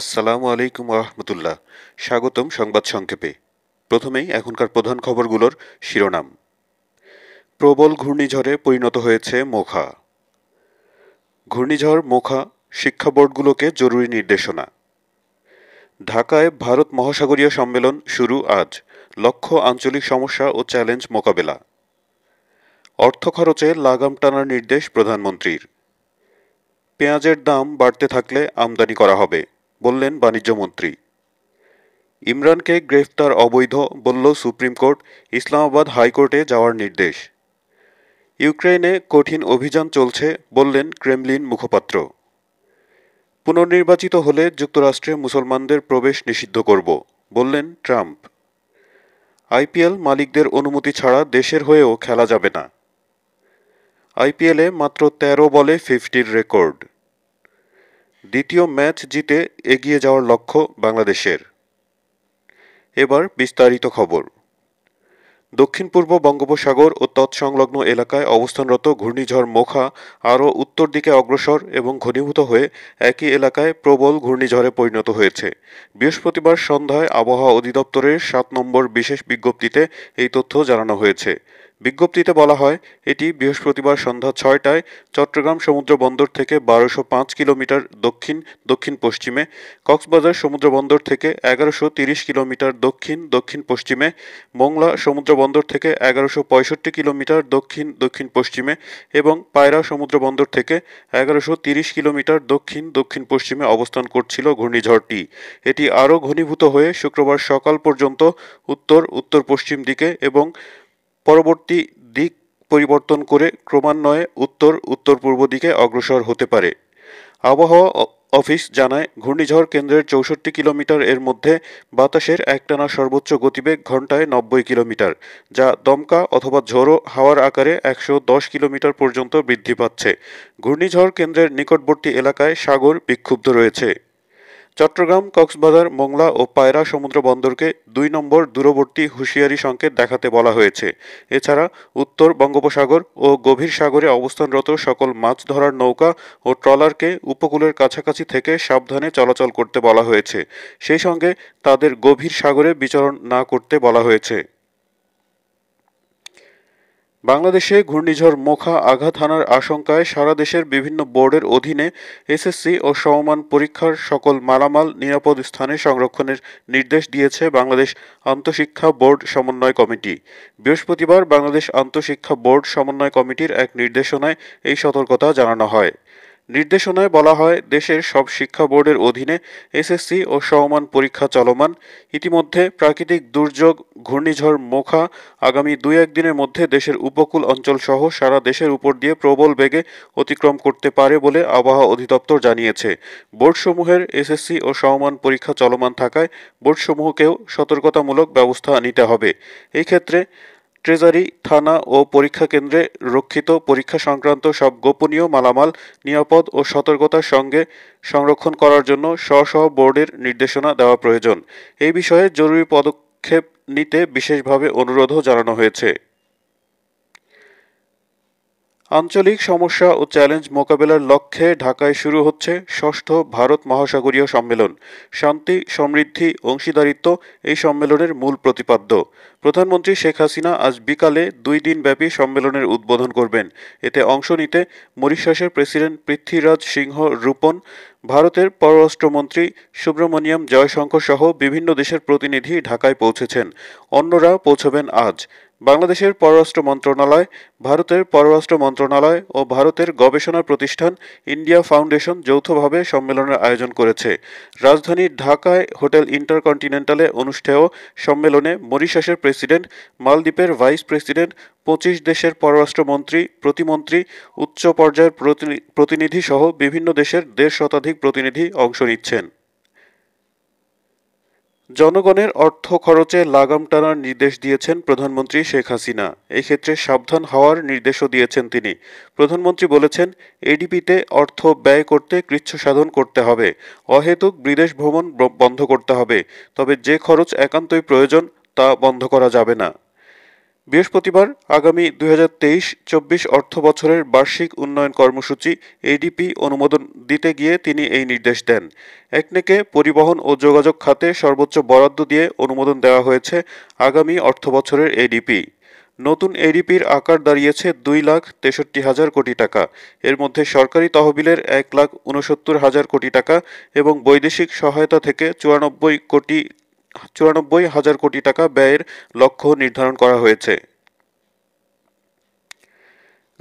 আসসালামু আলাইকুম রহমতুল্লাহ স্বাগতম সংবাদ সংক্ষেপে প্রথমেই এখনকার প্রধান খবরগুলোর শিরোনাম প্রবল ঘূর্ণিঝড়ে পরিণত হয়েছে মোখা ঘূর্ণিঝড় মোখা শিক্ষা বোর্ডগুলোকে জরুরি নির্দেশনা ঢাকায় ভারত মহাসাগরীয় সম্মেলন শুরু আজ লক্ষ্য আঞ্চলিক সমস্যা ও চ্যালেঞ্জ মোকাবেলা অর্থ খরচে লাগাম টানার নির্দেশ প্রধানমন্ত্রীর পেঁয়াজের দাম বাড়তে থাকলে আমদানি করা হবে বললেন বাণিজ্যমন্ত্রী ইমরানকে গ্রেফতার অবৈধ বলল সুপ্রিম কোর্ট ইসলামাবাদ হাইকোর্টে যাওয়ার নির্দেশ ইউক্রেনে কঠিন অভিযান চলছে বললেন ক্রেমলিন মুখপাত্র পুনর্নির্বাচিত হলে যুক্তরাষ্ট্রে মুসলমানদের প্রবেশ নিষিদ্ধ করব বললেন ট্রাম্প আইপিএল মালিকদের অনুমতি ছাড়া দেশের হয়েও খেলা যাবে না আইপিএলে মাত্র ১৩ বলে ফিফটির রেকর্ড দ্বিতীয় ম্যাচ জিতে এগিয়ে যাওয়ার লক্ষ্য বাংলাদেশের এবার বিস্তারিত খবর দক্ষিণ পূর্ব বঙ্গোপসাগর ও তৎসংলগ্ন এলাকায় অবস্থানরত ঘূর্ণিঝড় মোখা আরও উত্তর দিকে অগ্রসর এবং ঘনীভূত হয়ে একই এলাকায় প্রবল ঘূর্ণিঝড়ে পরিণত হয়েছে বৃহস্পতিবার সন্ধ্যায় আবহাওয়া অধিদপ্তরের সাত নম্বর বিশেষ বিজ্ঞপ্তিতে এই তথ্য জানানো হয়েছে বিজ্ঞপ্তিতে বলা হয় এটি বৃহস্পতিবার সন্ধ্যা ছয়টায় চট্টগ্রাম সমুদ্র বন্দর থেকে বারোশো পাঁচ কিলোমিটার দক্ষিণ দক্ষিণ পশ্চিমে কক্সবাজার সমুদ্র বন্দর থেকে এগারোশো তিরিশ কিলোমিটার দক্ষিণ দক্ষিণ পশ্চিমে মোংলা সমুদ্র বন্দর থেকে এগারোশো পঁয়ষট্টি কিলোমিটার দক্ষিণ দক্ষিণ পশ্চিমে এবং পায়রা সমুদ্র বন্দর থেকে এগারোশো তিরিশ কিলোমিটার দক্ষিণ দক্ষিণ পশ্চিমে অবস্থান করছিল ঘূর্ণিঝড়টি এটি আরও ঘনীভূত হয়ে শুক্রবার সকাল পর্যন্ত উত্তর উত্তর পশ্চিম দিকে এবং পরবর্তী দিক পরিবর্তন করে ক্রমান্বয়ে উত্তর উত্তর পূর্ব দিকে অগ্রসর হতে পারে আবহাওয়া অফিস জানায় ঘূর্ণিঝড় কেন্দ্রের চৌষট্টি কিলোমিটার এর মধ্যে বাতাসের একটানা সর্বোচ্চ গতিবেগ ঘন্টায় নব্বই কিলোমিটার যা দমকা অথবা ঝোড়ো হাওয়ার আকারে একশো দশ কিলোমিটার পর্যন্ত বৃদ্ধি পাচ্ছে ঘূর্ণিঝড় কেন্দ্রের নিকটবর্তী এলাকায় সাগর বিক্ষুব্ধ রয়েছে চট্টগ্রাম কক্সবাজার মোংলা ও পায়রা সমুদ্র বন্দরকে দুই নম্বর দূরবর্তী হুঁশিয়ারি সংকেত দেখাতে বলা হয়েছে এছাড়া উত্তর বঙ্গোপসাগর ও গভীর সাগরে অবস্থানরত সকল মাছ ধরার নৌকা ও ট্রলারকে উপকূলের কাছাকাছি থেকে সাবধানে চলাচল করতে বলা হয়েছে সেই সঙ্গে তাদের গভীর সাগরে বিচরণ না করতে বলা হয়েছে বাংলাদেশে ঘূর্ণিঝড় মোখা আঘাত হানার আশঙ্কায় সারা দেশের বিভিন্ন বোর্ডের অধীনে এসএসসি ও সমমান পরীক্ষার সকল মালামাল নিরাপদ স্থানে সংরক্ষণের নির্দেশ দিয়েছে বাংলাদেশ আন্তঃশিক্ষা বোর্ড সমন্বয় কমিটি বৃহস্পতিবার বাংলাদেশ আন্তঃশিক্ষা বোর্ড সমন্বয় কমিটির এক নির্দেশনায় এই সতর্কতা জানানো হয় নির্দেশনায় বলা হয় দেশের সব শিক্ষা বোর্ডের অধীনে এসএসসি ও সমমান পরীক্ষা চলমান ইতিমধ্যে প্রাকৃতিক দুর্যোগ ঘূর্ণিঝড় মোখা আগামী দুই একদিনের মধ্যে দেশের উপকূল অঞ্চলসহ সারা দেশের উপর দিয়ে প্রবল বেগে অতিক্রম করতে পারে বলে আবহাওয়া অধিদপ্তর জানিয়েছে বোর্ডসমূহের এসএসসি ও সমমান পরীক্ষা চলমান থাকায় বোর্ডসমূহকেও সতর্কতামূলক ব্যবস্থা নিতে হবে এই ক্ষেত্রে ট্রেজারি থানা ও পরীক্ষা কেন্দ্রে রক্ষিত পরীক্ষা সংক্রান্ত সব গোপনীয় মালামাল নিরাপদ ও সতর্কতার সঙ্গে সংরক্ষণ করার জন্য স্ব স্ব বোর্ডের নির্দেশনা দেওয়া প্রয়োজন এই বিষয়ে জরুরি পদক্ষেপ নিতে বিশেষভাবে অনুরোধও জানানো হয়েছে আঞ্চলিক সমস্যা ও চ্যালেঞ্জ মোকাবেলার লক্ষ্যে ঢাকায় শুরু হচ্ছে ষষ্ঠ ভারত মহাসাগরীয় সম্মেলন শান্তি সমৃদ্ধি অংশীদারিত্ব এই সম্মেলনের মূল প্রতিপাদ্য প্রধানমন্ত্রী শেখ হাসিনা আজ বিকালে দুই দিনব্যাপী সম্মেলনের উদ্বোধন করবেন এতে অংশ নিতে মরিশাসের প্রেসিডেন্ট পৃথ্বীরাজ সিংহ রূপন ভারতের পররাষ্ট্রমন্ত্রী সুব্রমণিয়াম জয়শঙ্কর সহ বিভিন্ন দেশের প্রতিনিধি ঢাকায় পৌঁছেছেন অন্যরা পৌঁছবেন আজ বাংলাদেশের পররাষ্ট্র মন্ত্রণালয় ভারতের পররাষ্ট্র মন্ত্রণালয় ও ভারতের গবেষণা প্রতিষ্ঠান ইন্ডিয়া ফাউন্ডেশন যৌথভাবে সম্মেলনের আয়োজন করেছে রাজধানী ঢাকায় হোটেল ইন্টারকন্টিনেন্টালে অনুষ্ঠেয় সম্মেলনে মরিশাসের প্রেসিডেন্ট মালদ্বীপের ভাইস প্রেসিডেন্ট পঁচিশ দেশের পররাষ্ট্রমন্ত্রী প্রতিমন্ত্রী উচ্চ পর্যায়ের প্রতিনিধিসহ বিভিন্ন দেশের দেড় শতাধিক প্রতিনিধি অংশ নিচ্ছেন জনগণের অর্থ খরচে লাগাম টানার নির্দেশ দিয়েছেন প্রধানমন্ত্রী শেখ হাসিনা এক্ষেত্রে সাবধান হওয়ার নির্দেশও দিয়েছেন তিনি প্রধানমন্ত্রী বলেছেন এডিপিতে অর্থ ব্যয় করতে কৃচ্ছ সাধন করতে হবে অহেতুক বিদেশ ভ্রমণ বন্ধ করতে হবে তবে যে খরচ একান্তই প্রয়োজন তা বন্ধ করা যাবে না বৃহস্পতিবার আগামী দুই হাজার তেইশ চব্বিশ অর্থ বছরের বার্ষিক উন্নয়ন কর্মসূচি এডিপি অনুমোদন দিতে গিয়ে তিনি এই নির্দেশ দেন একনেকে পরিবহন ও যোগাযোগ খাতে সর্বোচ্চ বরাদ্দ দিয়ে অনুমোদন দেওয়া হয়েছে আগামী অর্থ বছরের এডিপি নতুন এডিপির আকার দাঁড়িয়েছে দুই লাখ তেষট্টি হাজার কোটি টাকা এর মধ্যে সরকারি তহবিলের এক লাখ উনসত্তর হাজার কোটি টাকা এবং বৈদেশিক সহায়তা থেকে চুরানব্বই কোটি চুরানব্বই হাজার কোটি টাকা ব্যয়ের লক্ষ্য নির্ধারণ করা হয়েছে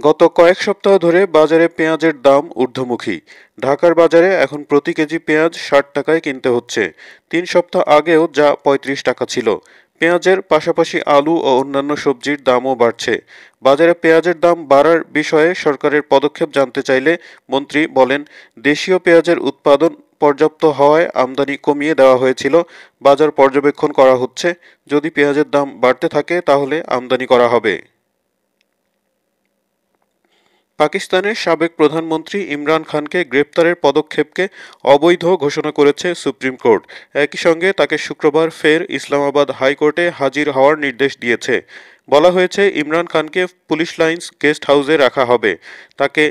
গত কয়েক সপ্তাহ ধরে বাজারে পেঁয়াজের দাম ঊর্ধ্বমুখী ঢাকার বাজারে এখন প্রতি কেজি পেঁয়াজ ষাট টাকায় কিনতে হচ্ছে তিন সপ্তাহ আগেও যা ৩৫ টাকা ছিল পেঁয়াজের পাশাপাশি আলু ও অন্যান্য সবজির দামও বাড়ছে বাজারে পেঁয়াজের দাম বাড়ার বিষয়ে সরকারের পদক্ষেপ জানতে চাইলে মন্ত্রী বলেন দেশীয় পেঁয়াজের উৎপাদন পর্যাপ্ত হওয়ায় আমদানি কমিয়ে দেওয়া হয়েছিল বাজার পর্যবেক্ষণ করা হচ্ছে যদি পেঁয়াজের দাম বাড়তে থাকে তাহলে আমদানি করা হবে পাকিস্তানের সাবেক প্রধানমন্ত্রী ইমরান খানকে গ্রেপ্তারের পদক্ষেপকে অবৈধ ঘোষণা করেছে সুপ্রিম কোর্ট একই সঙ্গে তাকে শুক্রবার ফের ইসলামাবাদ হাইকোর্টে হাজির হওয়ার নির্দেশ দিয়েছে বলা হয়েছে ইমরান খানকে পুলিশ লাইন্স গেস্ট হাউসে রাখা হবে তাকে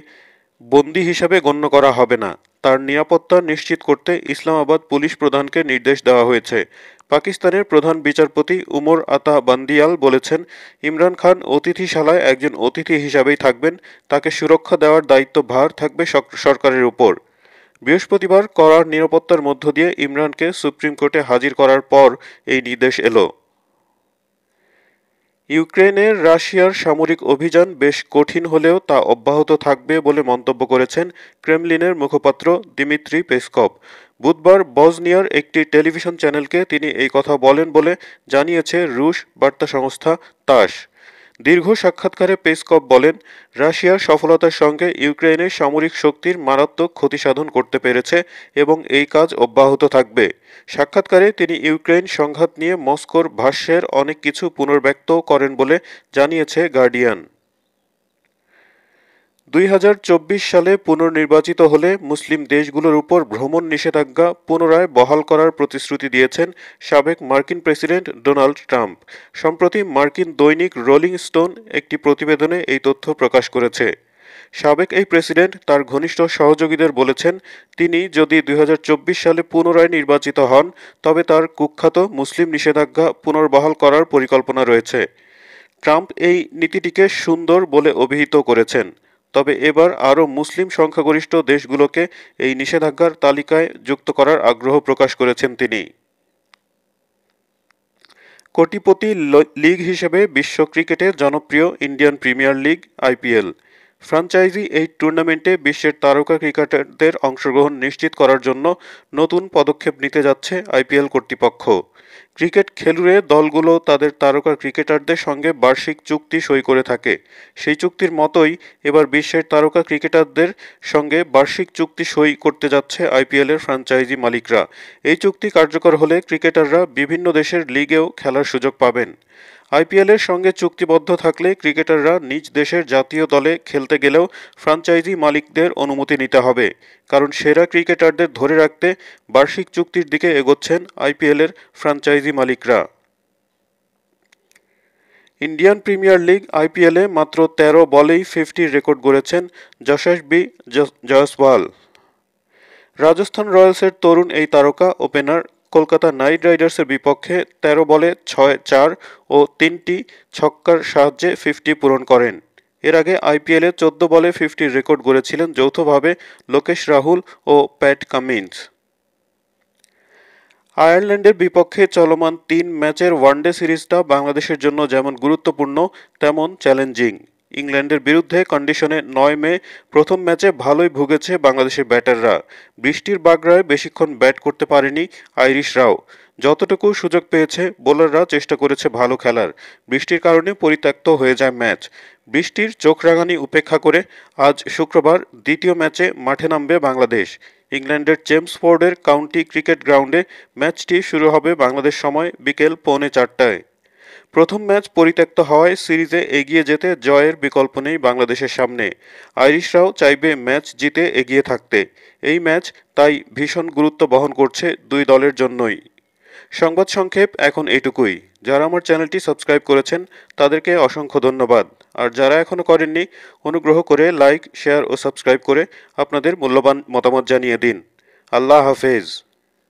বন্দি হিসাবে গণ্য করা হবে না তার নিরাপত্তা নিশ্চিত করতে ইসলামাবাদ পুলিশ প্রধানকে নির্দেশ দেওয়া হয়েছে পাকিস্তানের প্রধান বিচারপতি উমর আতা বান্দিয়াল বলেছেন ইমরান খান অতিথিশালায় একজন অতিথি হিসাবেই থাকবেন তাকে সুরক্ষা দেওয়ার দায়িত্ব ভার থাকবে সরকারের উপর বৃহস্পতিবার করার নিরাপত্তার মধ্য দিয়ে ইমরানকে সুপ্রিম কোর্টে হাজির করার পর এই নির্দেশ এলো ইউক্রেনের রাশিয়ার সামরিক অভিযান বেশ কঠিন হলেও তা অব্যাহত থাকবে বলে মন্তব্য করেছেন ক্রেমলিনের মুখপাত্র দিমিত্রি পেসকপ বুধবার বজনিয়ার একটি টেলিভিশন চ্যানেলকে তিনি এই কথা বলেন বলে জানিয়েছে রুশ বার্তা সংস্থা তাস দীর্ঘ সাক্ষাৎকারে পেসকপ বলেন রাশিয়া সফলতার সঙ্গে ইউক্রেনের সামরিক শক্তির মারাত্মক ক্ষতিসাধন করতে পেরেছে এবং এই কাজ অব্যাহত থাকবে সাক্ষাৎকারে তিনি ইউক্রেন সংঘাত নিয়ে মস্কোর ভাষ্যের অনেক কিছু পুনর্ব্যক্ত করেন বলে জানিয়েছে গার্ডিয়ান দুই সালে পুনর্নির্বাচিত হলে মুসলিম দেশগুলোর উপর ভ্রমণ নিষেধাজ্ঞা পুনরায় বহাল করার প্রতিশ্রুতি দিয়েছেন সাবেক মার্কিন প্রেসিডেন্ট ডোনাল্ড ট্রাম্প সম্প্রতি মার্কিন দৈনিক রোলিং স্টোন একটি প্রতিবেদনে এই তথ্য প্রকাশ করেছে সাবেক এই প্রেসিডেন্ট তার ঘনিষ্ঠ সহযোগীদের বলেছেন তিনি যদি দুই সালে পুনরায় নির্বাচিত হন তবে তার কুখ্যাত মুসলিম নিষেধাজ্ঞা পুনর্বহাল করার পরিকল্পনা রয়েছে ট্রাম্প এই নীতিটিকে সুন্দর বলে অভিহিত করেছেন তবে এবার আরও মুসলিম সংখ্যাগরিষ্ঠ দেশগুলোকে এই নিষেধাজ্ঞার তালিকায় যুক্ত করার আগ্রহ প্রকাশ করেছেন তিনি কোটিপতি লিগ হিসেবে বিশ্ব ক্রিকেটে জনপ্রিয় Indian premier league IPL franchise এই টুর্নামেন্টে বিশ্বের তারকা ক্রিকেটারদের অংশগ্রহণ নিশ্চিত করার জন্য নতুন পদক্ষেপ নিতে যাচ্ছে আইপিএল কর্তৃপক্ষ ক্রিকেট খেলুড়ে দলগুলো তাদের তারকা ক্রিকেটারদের সঙ্গে বার্ষিক চুক্তি সই করে থাকে সেই চুক্তির মতোই এবার বিশ্বের তারকা ক্রিকেটারদের সঙ্গে বার্ষিক চুক্তি সই করতে যাচ্ছে আইপিএলের ফ্র্যাঞ্চাইজি মালিকরা এই চুক্তি কার্যকর হলে ক্রিকেটাররা বিভিন্ন দেশের লিগেও খেলার সুযোগ পাবেন আইপিএলের সঙ্গে চুক্তিবদ্ধ থাকলে ক্রিকেটাররা নিজ দেশের জাতীয় দলে খেলতে গেলেও ফ্রাঞ্চাইজি মালিকদের অনুমতি নিতে হবে কারণ সেরা ক্রিকেটারদের ধরে রাখতে বার্ষিক চুক্তির দিকে এগোচ্ছেন আইপিএলের ফ্রাঞ্চাইজি মালিকরা ইন্ডিয়ান প্রিমিয়ার লিগ আইপিএলে মাত্র ১৩ বলেই ফিফটির রেকর্ড গড়েছেন বি জয়সওয়াল রাজস্থান রয়্যালসের তরুণ এই তারকা ওপেনার কলকাতা নাইট রাইডার্সের বিপক্ষে ১৩ বলে ছয় চার ও তিনটি ছক্কার সাহায্যে ফিফটি পূরণ করেন এর আগে আইপিএলে চোদ্দ বলে ফিফটির রেকর্ড গড়েছিলেন যৌথভাবে লোকেশ রাহুল ও প্যাট কামিন্স আয়ারল্যান্ডের বিপক্ষে চলমান তিন ম্যাচের ওয়ানডে সিরিজটা বাংলাদেশের জন্য যেমন গুরুত্বপূর্ণ তেমন চ্যালেঞ্জিং ইংল্যান্ডের বিরুদ্ধে কন্ডিশনে নয় মে প্রথম ম্যাচে ভালোই ভুগেছে বাংলাদেশের ব্যাটাররা বৃষ্টির বাগড়ায় বেশিক্ষণ ব্যাট করতে পারেনি আইরিশরাও যতটুকু সুযোগ পেয়েছে বোলাররা চেষ্টা করেছে ভালো খেলার বৃষ্টির কারণে পরিত্যক্ত হয়ে যায় ম্যাচ বৃষ্টির চোখ রাঙানি উপেক্ষা করে আজ শুক্রবার দ্বিতীয় ম্যাচে মাঠে নামবে বাংলাদেশ ইংল্যান্ডের জেমস ফোর্ডের কাউন্টি ক্রিকেট গ্রাউন্ডে ম্যাচটি শুরু হবে বাংলাদেশ সময় বিকেল পৌনে চারটায় প্রথম ম্যাচ পরিত্যক্ত হওয়ায় সিরিজে এগিয়ে যেতে জয়ের বিকল্প নেই বাংলাদেশের সামনে আইরিশরাও চাইবে ম্যাচ জিতে এগিয়ে থাকতে এই ম্যাচ তাই ভীষণ গুরুত্ব বহন করছে দুই দলের জন্যই সংবাদ সংক্ষেপ এখন এটুকুই যারা আমার চ্যানেলটি সাবস্ক্রাইব করেছেন তাদেরকে অসংখ্য ধন্যবাদ আর যারা এখনও করেননি অনুগ্রহ করে লাইক শেয়ার ও সাবস্ক্রাইব করে আপনাদের মূল্যবান মতামত জানিয়ে দিন আল্লাহ হাফেজ